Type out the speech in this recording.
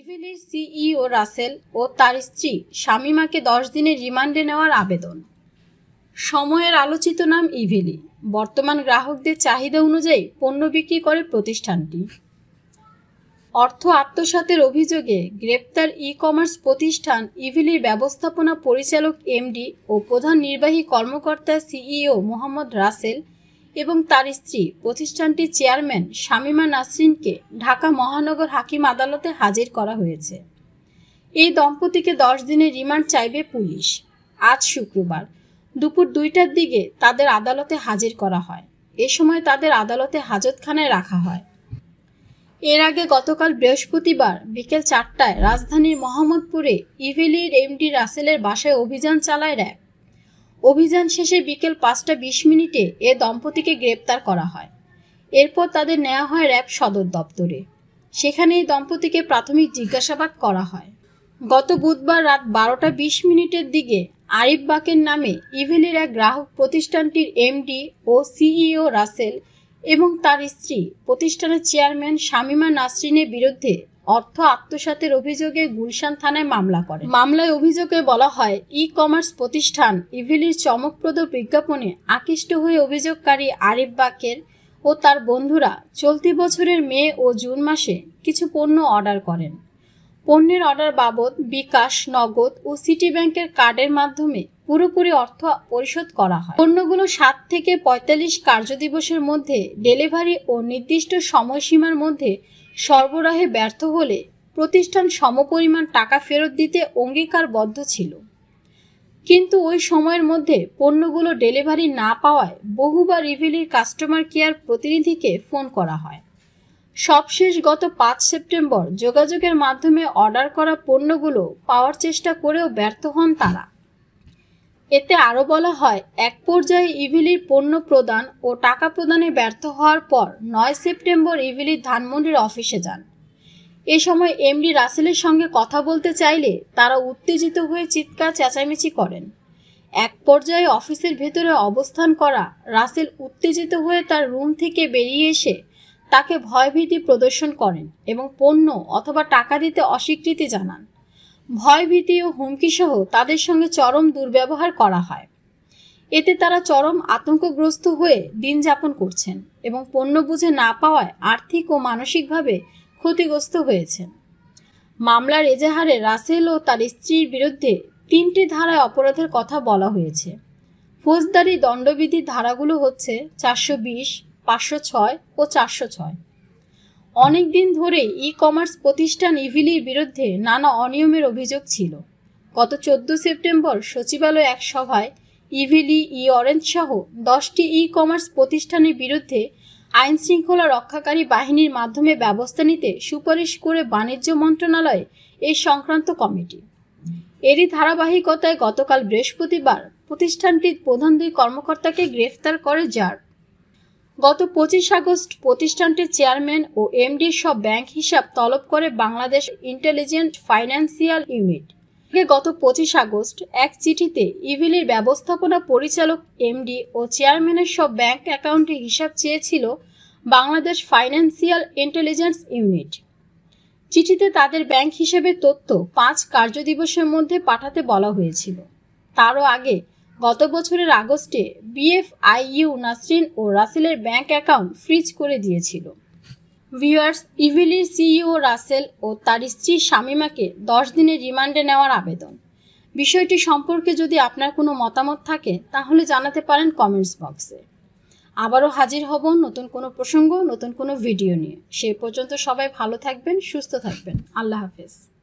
ইভিলির CEO Rassel ও তার স্ত্রী শামিমাকে দশ দিনের রিমান্ডে নেওয়ার আবেদন সময়ের আলোচিত নাম ইভিলি বর্তমান গ্রাহকদের চাহিদা অনুযায়ী পণ্য বিক্রি করে প্রতিষ্ঠানটি অর্থ আত্মসাতের অভিযোগে গ্রেপ্তার ই কমার্স প্রতিষ্ঠান ইভিলির ব্যবস্থাপনা পরিচালক এমডি ও প্রধান নির্বাহী কর্মকর্তা সিইও মোহাম্মদ রাসেল এবং তার স্ত্রী প্রতিষ্ঠানটির চেয়ারম্যান শামিমা নাসরিনকে ঢাকা মহানগর হাকিম আদালতে হাজির করা হয়েছে এই দম্পতিকে দশ দিনের রিমান্ড চাইবে পুলিশ আজ শুক্রবার দুপুর দুইটার দিকে তাদের আদালতে হাজির করা হয় এ সময় তাদের আদালতে হাজতখানায় রাখা হয় এর আগে গতকাল বৃহস্পতিবার বিকেল চারটায় রাজধানীর মোহাম্মদপুরে ইভেলির এমডি রাসেলের বাসায় অভিযান চালায় র্যাব অভিযান শেষে বিকেল পাঁচটা বিশ মিনিটে এ দম্পতিকে গ্রেপ্তার করা হয় এরপর তাদের নেওয়া হয় র্যাব সদর দপ্তরে সেখানে এই দম্পতিকে প্রাথমিক জিজ্ঞাসাবাদ করা হয় গত বুধবার রাত বারোটা বিশ মিনিটের দিকে আরিফ বাকের নামে ইভেনের এক গ্রাহক প্রতিষ্ঠানটির এমডি ও সিইও রাসেল এবং তার স্ত্রী প্রতিষ্ঠানের চেয়ারম্যান শামিমা নাসরিনের বিরুদ্ধে অর্থ আত্মসাতের অভিযোগে গুলশান থানায় মামলা করে মামলায় অভিযোগে বলা হয় ই কমার্স প্রতিষ্ঠান ইভিলির চমকপ্রদ বিজ্ঞাপনে আকৃষ্ট হয়ে অভিযোগকারী আরিফ বাকের ও তার বন্ধুরা চলতি বছরের মে ও জুন মাসে কিছু পণ্য অর্ডার করেন পণ্যের অর্ডার বাবদ বিকাশ নগদ ও সিটি ব্যাংকের কার্ডের মাধ্যমে পুরোপুরি অর্থ পরিশোধ করা হয় পণ্যগুলো সাত থেকে পঁয়তাল্লিশ কার্যদিবসের মধ্যে ডেলিভারি ও নির্দিষ্ট সময়সীমার মধ্যে সরবরাহে ব্যর্থ হলে প্রতিষ্ঠান সমপরিমাণ টাকা ফেরত দিতে অঙ্গীকারবদ্ধ ছিল কিন্তু ওই সময়ের মধ্যে পণ্যগুলো ডেলিভারি না পাওয়ায় বহুবার রিভেলির কাস্টমার কেয়ার প্রতিনিধিকে ফোন করা হয় সবশেষ গত পাঁচ সেপ্টেম্বর যোগাযোগের মাধ্যমে অর্ডার করা পণ্যগুলো পাওয়ার চেষ্টা করেও ব্যর্থ হন তারা এতে আরও বলা হয় এক পর্যায়ে ইভিলির পণ্য প্রদান ও টাকা প্রদানে ব্যর্থ হওয়ার পর নয় সেপ্টেম্বর ইভিলি ধানমন্ডির অফিসে যান এ সময় এমডি রাসেলের সঙ্গে কথা বলতে চাইলে তারা উত্তেজিত হয়ে চিৎকার চেঁচামেচি করেন এক পর্যায়ে অফিসের ভেতরে অবস্থান করা রাসেল উত্তেজিত হয়ে তার রুম থেকে বেরিয়ে এসে তাকে ভয়ভীতি প্রদর্শন করেন এবং পণ্য অথবা টাকা দিতে অস্বীকৃতি জানান ভয়ভীতি ও হুমকিসহ তাদের সঙ্গে চরম দুর্ব্যবহার করা হয় এতে তারা চরম আতঙ্কগ্রস্ত হয়ে দিন যাপন করছেন এবং পণ্য বুঝে না পাওয়ায় আর্থিক ও মানসিকভাবে ক্ষতিগ্রস্ত হয়েছেন মামলার এজাহারে রাসেল ও তার স্ত্রীর বিরুদ্ধে তিনটি ধারায় অপরাধের কথা বলা হয়েছে ফৌজদারি দণ্ডবিধির ধারাগুলো হচ্ছে চারশো বিশ পাঁচশো ছয় ও চারশো ছয় অনেক দিন ধরে ই কমার্স প্রতিষ্ঠান ইভিলির বিরুদ্ধে নানা অনিয়মের অভিযোগ ছিল গত চোদ্দ সেপ্টেম্বর সচিবালয় এক সভায় ইভিলি ই অরেঞ্জ সহ দশটি ই কমার্স প্রতিষ্ঠানের বিরুদ্ধে আইন শৃঙ্খলা রক্ষাকারী বাহিনীর মাধ্যমে ব্যবস্থা নিতে সুপারিশ করে বাণিজ্য মন্ত্রণালয় এই সংক্রান্ত কমিটি এরই ধারাবাহিকতায় গতকাল বৃহস্পতিবার প্রতিষ্ঠানটির প্রধান দুই কর্মকর্তাকে গ্রেফতার করে যার গত পঁচিশ আগস্ট প্রতিষ্ঠানটির চেয়ারম্যান ও এমডি সব ব্যাংক হিসাব তলব করে বাংলাদেশ ইন্টেলিজেন্ট ফাইন্যান্সিয়াল ইউনিট গত পঁচিশ আগস্ট এক চিঠিতে ইভিলির ব্যবস্থাপনা পরিচালক এমডি ও চেয়ারম্যানের সব ব্যাংক অ্যাকাউন্টে হিসাব চেয়েছিল বাংলাদেশ ফাইন্যান্সিয়াল ইন্টেলিজেন্স ইউনিট চিঠিতে তাদের ব্যাংক হিসেবে তথ্য পাঁচ কার্যদিবসের মধ্যে পাঠাতে বলা হয়েছিল তারও আগে গত বছরের আগস্টে বিএফআইইউ নাসরিন ও রাসেলের ব্যাংক অ্যাকাউন্ট ফ্রিজ করে দিয়েছিল ভিউয়ার্স ইভিলির সিইও রাসেল ও তার স্ত্রী শামিমাকে দশ দিনের রিমান্ডে নেওয়ার আবেদন বিষয়টি সম্পর্কে যদি আপনার কোনো মতামত থাকে তাহলে জানাতে পারেন কমেন্টস বক্সে আবারও হাজির হব নতুন কোনো প্রসঙ্গ নতুন কোনো ভিডিও নিয়ে সে পর্যন্ত সবাই ভালো থাকবেন সুস্থ থাকবেন আল্লাহ হাফেজ